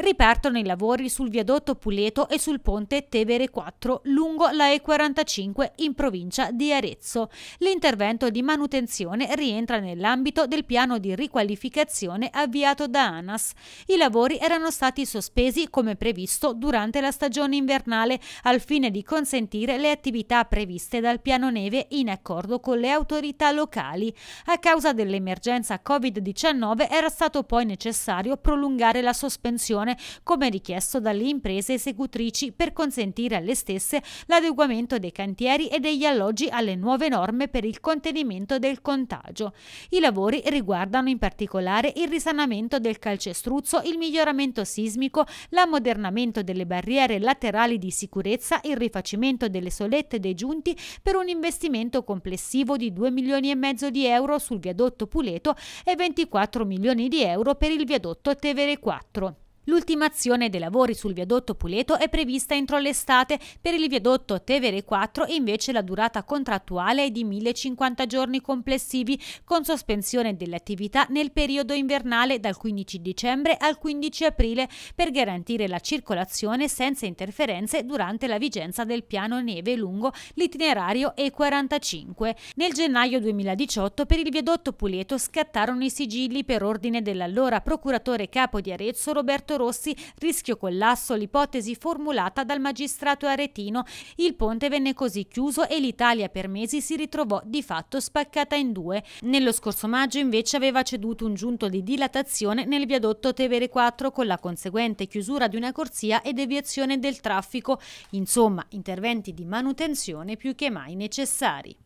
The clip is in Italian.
ripartono i lavori sul viadotto Puleto e sul ponte Tevere 4 lungo la E45 in provincia di Arezzo. L'intervento di manutenzione rientra nell'ambito del piano di riqualificazione avviato da ANAS. I lavori erano stati sospesi come previsto durante la stagione invernale al fine di consentire le attività previste dal piano neve in accordo con le autorità locali. A causa dell'emergenza Covid-19 era stato poi necessario prolungare la sospensione produzione, come richiesto dalle imprese esecutrici per consentire alle stesse l'adeguamento dei cantieri e degli alloggi alle nuove norme per il contenimento del contagio. I lavori riguardano in particolare il risanamento del calcestruzzo, il miglioramento sismico, l'ammodernamento delle barriere laterali di sicurezza, il rifacimento delle solette dei giunti per un investimento complessivo di 2 milioni e mezzo di euro sul viadotto Puleto e 24 milioni di euro per il viadotto Tevere 4. L'ultimazione dei lavori sul viadotto Puleto è prevista entro l'estate, per il viadotto Tevere 4 invece la durata contrattuale è di 1050 giorni complessivi, con sospensione delle attività nel periodo invernale dal 15 dicembre al 15 aprile per garantire la circolazione senza interferenze durante la vigenza del piano neve lungo l'itinerario E45. Nel gennaio 2018 per il viadotto Puleto scattarono i sigilli per ordine dell'allora procuratore capo di Arezzo Roberto Rossi, rischio collasso l'ipotesi formulata dal magistrato aretino. Il ponte venne così chiuso e l'Italia per mesi si ritrovò di fatto spaccata in due. Nello scorso maggio invece aveva ceduto un giunto di dilatazione nel viadotto Tevere 4 con la conseguente chiusura di una corsia e deviazione del traffico. Insomma, interventi di manutenzione più che mai necessari.